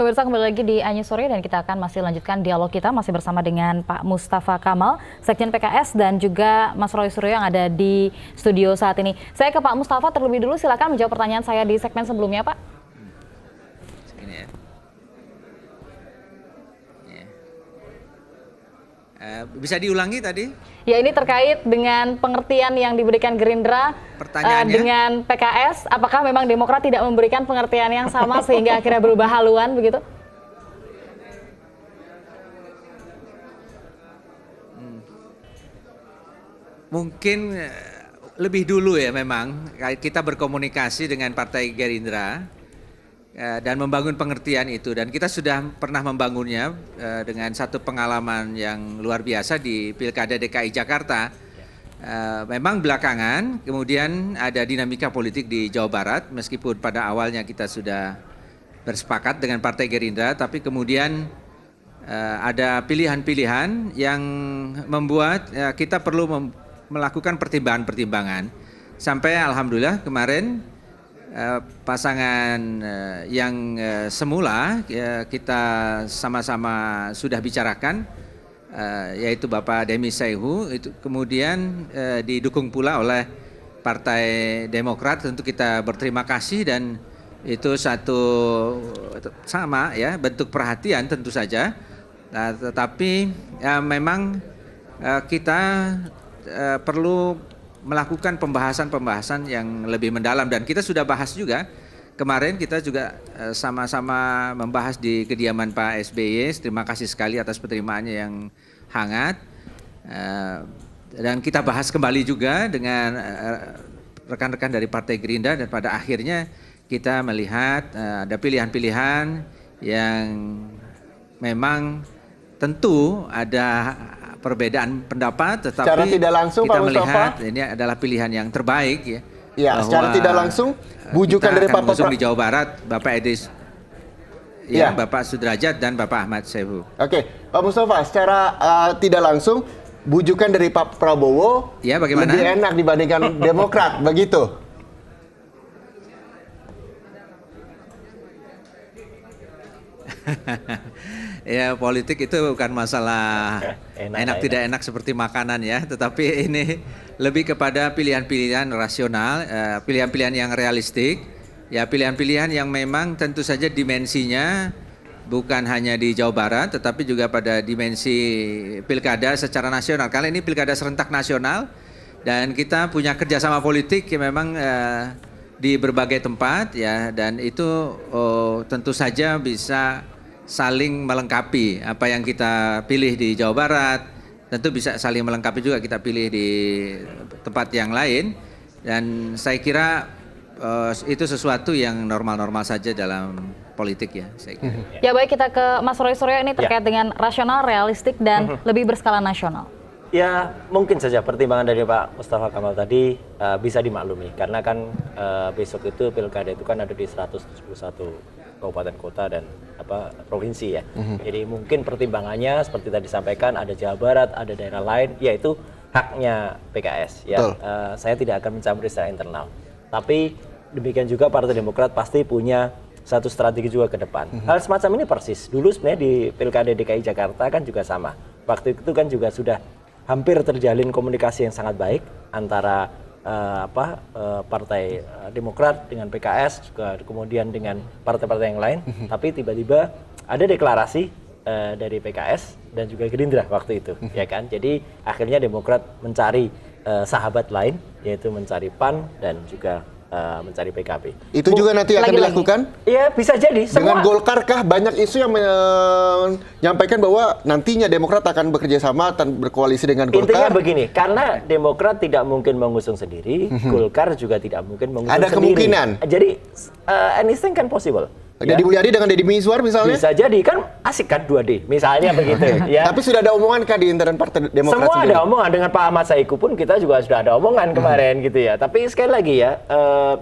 Pemirsa kembali lagi di Anyu Sore dan kita akan masih lanjutkan dialog kita masih bersama dengan Pak Mustafa Kamal, Sekjen PKS dan juga Mas Roy Suryo yang ada di studio saat ini. Saya ke Pak Mustafa terlebih dulu silakan menjawab pertanyaan saya di segmen sebelumnya Pak. Eh, bisa diulangi tadi? Ya ini terkait dengan pengertian yang diberikan Gerindra Uh, dengan PKS. Apakah memang Demokrat tidak memberikan pengertian yang sama sehingga akhirnya berubah haluan begitu? Hmm. Mungkin eh, lebih dulu ya memang kita berkomunikasi dengan Partai Gerindra Eh, dan membangun pengertian itu dan kita sudah pernah membangunnya eh, dengan satu pengalaman yang luar biasa di Pilkada DKI Jakarta. Eh, memang belakangan kemudian ada dinamika politik di Jawa Barat meskipun pada awalnya kita sudah bersepakat dengan Partai Gerindra tapi kemudian ada pilihan-pilihan yang membuat kita perlu melakukan pertimbangan-pertimbangan sampai alhamdulillah kemarin Eh, pasangan eh, yang eh, semula ya, kita sama-sama sudah bicarakan yaitu Bapak Demi Saihu itu kemudian didukung pula oleh Partai Demokrat tentu kita berterima kasih dan itu satu sama ya bentuk perhatian tentu saja nah, tetapi ya, memang kita perlu melakukan pembahasan-pembahasan yang lebih mendalam dan kita sudah bahas juga kemarin kita juga eh, sama-sama membahas di kediaman Pak SBY. Terima kasih sekali atas penerimaannya yang hangat. Eh, dan kita bahas kembali juga dengan eh, rekan-rekan dari Partai Gerindra dan pada akhirnya kita melihat ada pilihan-pilihan yang memang tentu ada perbedaan pendapat, tetapi secara tidak langsung, kita Pak melihat Mustafa. ini adalah pilihan yang terbaik ya. Ya, secara tidak langsung bujukan dari Pak Pak di Jawa Barat, Bapak Edis ya, ya. Bapak Sudrajat dan Bapak Ahmad Sehu. Oke, Pak Mustafa, secara uh, tidak langsung bujukan dari Pak Prabowo ya, bagaimana? lebih enak dibandingkan Demokrat, begitu. ya politik itu bukan masalah enak, enak ya. tidak enak. seperti makanan ya, tetapi ini lebih kepada pilihan-pilihan rasional, eh, pilihan-pilihan yang realistik, ya pilihan-pilihan yang memang tentu saja dimensinya bukan hanya di Jawa Barat tetapi juga pada dimensi pilkada secara nasional. Kali ini pilkada serentak nasional dan kita punya kerjasama politik yang memang eh, di berbagai tempat ya dan itu oh, tentu saja bisa saling melengkapi apa yang kita pilih di Jawa Barat tentu bisa saling melengkapi juga kita pilih di tempat yang lain dan saya kira uh, itu sesuatu yang normal-normal saja dalam politik ya saya kira. Ya baik kita ke Mas Roy Suryo ini ya. terkait ya. dengan rasional, realistik dan mhm. lebih berskala nasional. Ya mungkin saja pertimbangan dari Pak Mustafa Kamal tadi uh, bisa dimaklumi karena kan uh, besok itu pilkada itu kan ada di 171 kabupaten kota dan apa provinsi ya. Mm -hmm. Jadi mungkin pertimbangannya seperti tadi disampaikan ada Jawa Barat, ada daerah lain, yaitu haknya PKS ya. Uh, saya tidak akan mencampuri secara internal. Tapi demikian juga Partai Demokrat pasti punya satu strategi juga ke depan. Mm -hmm. Hal semacam ini persis. Dulu sebenarnya di Pilkada DKI Jakarta kan juga sama. Waktu itu kan juga sudah hampir terjalin komunikasi yang sangat baik antara uh, apa uh, partai eh, Demokrat dengan PKS juga kemudian dengan partai-partai yang lain mhm. tapi tiba-tiba ada deklarasi uh, dari PKS dan juga Gerindra waktu itu mhm. ya kan jadi akhirnya Demokrat mencari uh, sahabat lain yaitu mencari PAN dan juga uh, mencari PKB. Itu Bu, juga nanti akan lagi, dilakukan? Iya, bisa jadi. Semua. Dengan Golkar kah banyak isu yang menyampaikan bahwa nantinya Demokrat akan bekerja sama dan berkoalisi dengan Golkar? Intinya begini, karena Demokrat tidak mungkin mengusung sendiri, mhm. Golkar juga tidak mungkin mengusung Ada sendiri. Ada kemungkinan? Jadi, uh, anything can possible. Jadi ya. Mulyadi dengan Deddy Mizwar misalnya? Bisa jadi kan asik kan 2D misalnya begitu ya. Tapi sudah ada omongan kan di internal Partai Demokrat Semua sendiri? ada omongan dengan Pak Ahmad Saiku pun kita juga sudah ada omongan hmm. kemarin gitu ya. Tapi sekali lagi ya uh,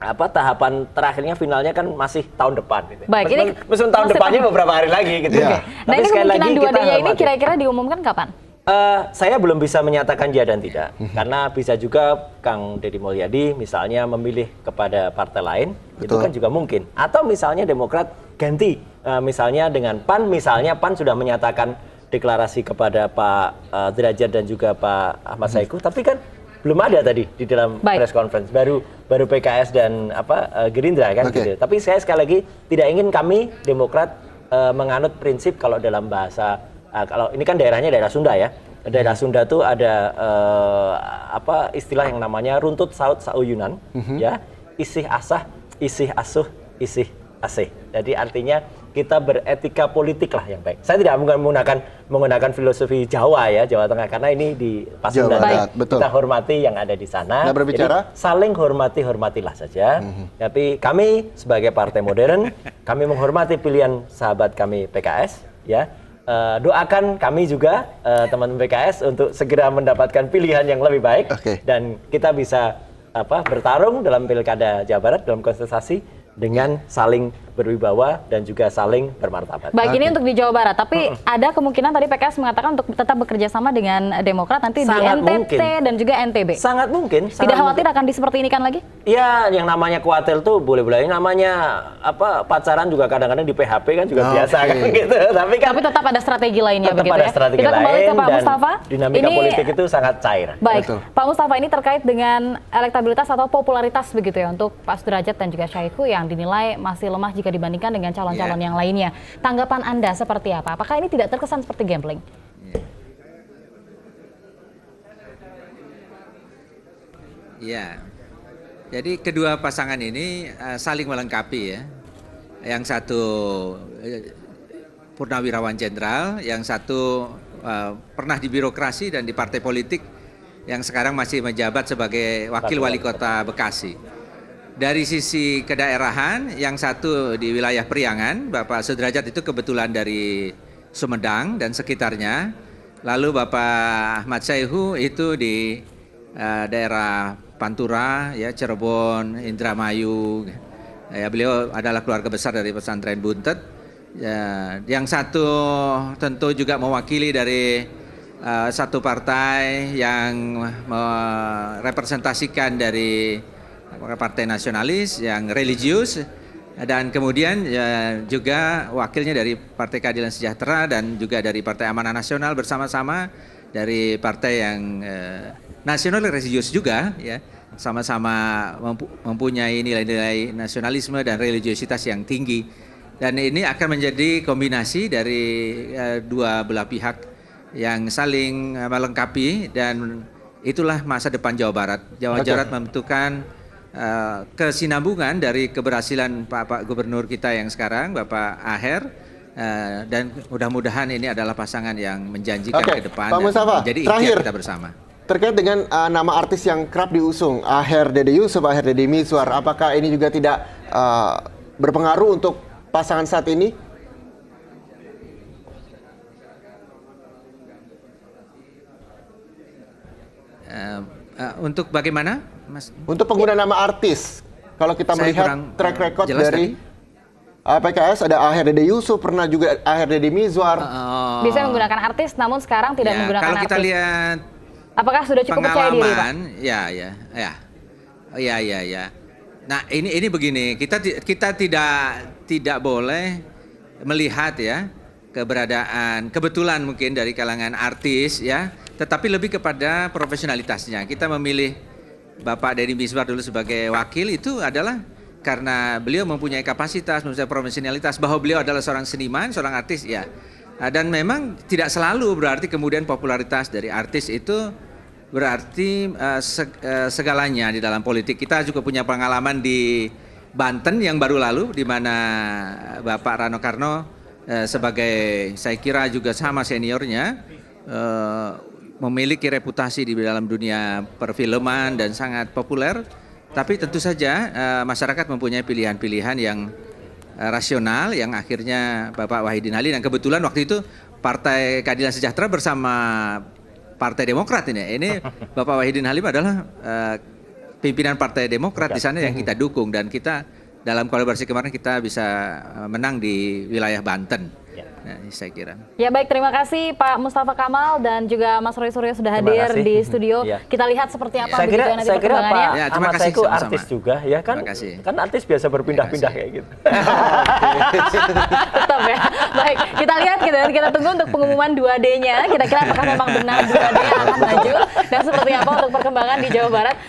apa tahapan terakhirnya finalnya kan masih tahun depan gitu. Baik, meskipun, ini meskipun tahun depannya tahun. beberapa hari lagi gitu. Ya. Okay. Tapi nah, ini sekali lagi kita ini kira-kira diumumkan kapan? Uh, saya belum bisa menyatakan ya dan tidak, mhm. karena bisa juga Kang Deddy Mulyadi misalnya memilih kepada partai lain, Betul. itu kan juga mungkin. Atau misalnya Demokrat ganti, uh, misalnya dengan PAN, misalnya PAN sudah menyatakan deklarasi kepada Pak uh, Derajat dan juga Pak Ahmad mhm. Saiku, hmm. tapi kan belum ada tadi di dalam Baik. press conference baru baru PKS dan apa uh, Gerindra kan okay. gitu. Tapi saya sekali lagi tidak ingin kami Demokrat uh, menganut prinsip kalau dalam bahasa Ah, kalau ini kan daerahnya daerah Sunda ya. Daerah hmm. Sunda tuh ada uh, apa istilah yang namanya runtut saut sauyunan mm-hmm. ya. Isih asah, isih asuh, isih asih. Jadi artinya kita beretika politik lah yang baik. Saya tidak menggunakan menggunakan filosofi Jawa ya, Jawa Tengah karena ini di Pasundan. Jawa, Kita hormati yang ada di sana. Nah, berbicara Jadi, saling hormati hormatilah saja. Mm-hmm. Tapi kami sebagai partai modern, kami menghormati pilihan sahabat kami PKS ya uh, doakan kami juga uh, teman PKS untuk segera mendapatkan pilihan yang lebih baik okay. dan kita bisa apa bertarung dalam pilkada Jawa Barat dalam kontestasi dengan saling berwibawa dan juga saling bermartabat. Baik, ini untuk di Jawa Barat, tapi uh-uh. ada kemungkinan tadi PKS mengatakan untuk tetap bekerja sama dengan Demokrat nanti sangat di NTT mungkin. dan juga NTB. Sangat mungkin. Sangat Tidak khawatir mungkin. akan seperti ini kan lagi? Iya, yang namanya kuatil tuh boleh-boleh namanya apa pacaran juga kadang-kadang di PHP kan juga oh, biasa okay. kan gitu. Tapi kan Tapi tetap ada strategi lainnya tetap begitu ada ya. Strategi Kita kembali lain ke Pak Mustafa. Dinamika ini, politik itu sangat cair. Baik. Betul. Pak Mustafa ini terkait dengan elektabilitas atau popularitas begitu ya untuk Pak Sudrajat dan juga Syaiku yang dinilai masih lemah jika jika dibandingkan dengan calon-calon yeah. yang lainnya. Tanggapan Anda seperti apa? Apakah ini tidak terkesan seperti gambling? Ya, jadi kedua pasangan ini uh, saling melengkapi ya. Yang satu uh, purnawirawan jenderal, yang satu uh, pernah di birokrasi dan di partai politik, yang sekarang masih menjabat sebagai wakil wali kota Bekasi dari sisi kedaerahan, yang satu di wilayah Priangan, Bapak Sudrajat itu kebetulan dari Sumedang dan sekitarnya. Lalu Bapak Ahmad Saihu itu di uh, daerah Pantura, ya Cirebon, Indramayu. Ya, beliau adalah keluarga besar dari pesantren Buntet. Ya, yang satu tentu juga mewakili dari uh, satu partai yang merepresentasikan dari apakah partai nasionalis yang religius dan kemudian ya, juga wakilnya dari Partai Keadilan Sejahtera dan juga dari Partai Amanah Nasional bersama-sama dari partai yang eh, nasional religius juga ya sama-sama mempunyai nilai-nilai nasionalisme dan religiositas yang tinggi dan ini akan menjadi kombinasi dari eh, dua belah pihak yang saling melengkapi dan itulah masa depan Jawa Barat. Jawa Barat membutuhkan Eh, kesinambungan dari keberhasilan Pak, Pak Gubernur kita yang sekarang, Bapak Aher, eh, dan mudah-mudahan ini adalah pasangan yang menjanjikan okay. ke depan. Pak Mustafa, jadi terakhir kita bersama. Terkait dengan uh, nama artis yang kerap diusung, Aher Dede Yusuf, Aher Dede Miswar, apakah ini juga tidak uh, berpengaruh untuk pasangan saat ini? Uh, uh, untuk bagaimana? Mas. Untuk pengguna nama artis, kalau kita melihat track eh, record dari kan? Eh, PKS ada AHRDD Yusuf, pernah juga AHRDD Mizwar. Oh. Bisa menggunakan artis, namun sekarang tidak ya, menggunakan kalau artis. Kalau kita lihat apakah sudah cukup percaya diri, Pak? Ya, ya, ya, oh, ya, ya, ya. Nah, ini ini begini, kita kita tidak tidak boleh melihat ya keberadaan kebetulan mungkin dari kalangan artis ya, tetapi lebih kepada profesionalitasnya. Kita memilih Bapak Denny Miswar dulu sebagai wakil itu adalah karena beliau mempunyai kapasitas, mempunyai profesionalitas bahwa beliau adalah seorang seniman, seorang artis ya. Ah, dan memang tidak selalu berarti kemudian popularitas dari artis itu berarti eh, eh, segalanya di dalam politik. Kita juga punya pengalaman di Banten yang baru lalu di mana Bapak Rano Karno eh, sebagai saya kira juga sama seniornya memiliki reputasi di dalam dunia perfilman dan sangat populer. Tapi tentu saja uh, masyarakat mempunyai pilihan-pilihan yang uh, rasional yang akhirnya Bapak Wahidin Halim dan kebetulan waktu itu Partai Keadilan Sejahtera bersama Partai Demokrat ini. Ini Bapak Wahidin Halim adalah uh, pimpinan Partai Demokrat di sana yang kita dukung dan kita dalam kolaborasi kemarin kita bisa menang di wilayah Banten. Ya. ya saya kira. Ya baik, terima kasih Pak Mustafa Kamal dan juga Mas Roy Suryo sudah hadir di studio. ya. Kita lihat seperti apa ya. saya kira, nanti saya kira Pak ya, Saiku artis juga ya kan. Kan artis biasa berpindah-pindah kayak gitu. Tetap ya. Baik, kita lihat kita, gitu kita tunggu untuk pengumuman 2D-nya. Kira-kira apakah memang benar 2D akan maju dan seperti apa untuk perkembangan di Jawa Barat.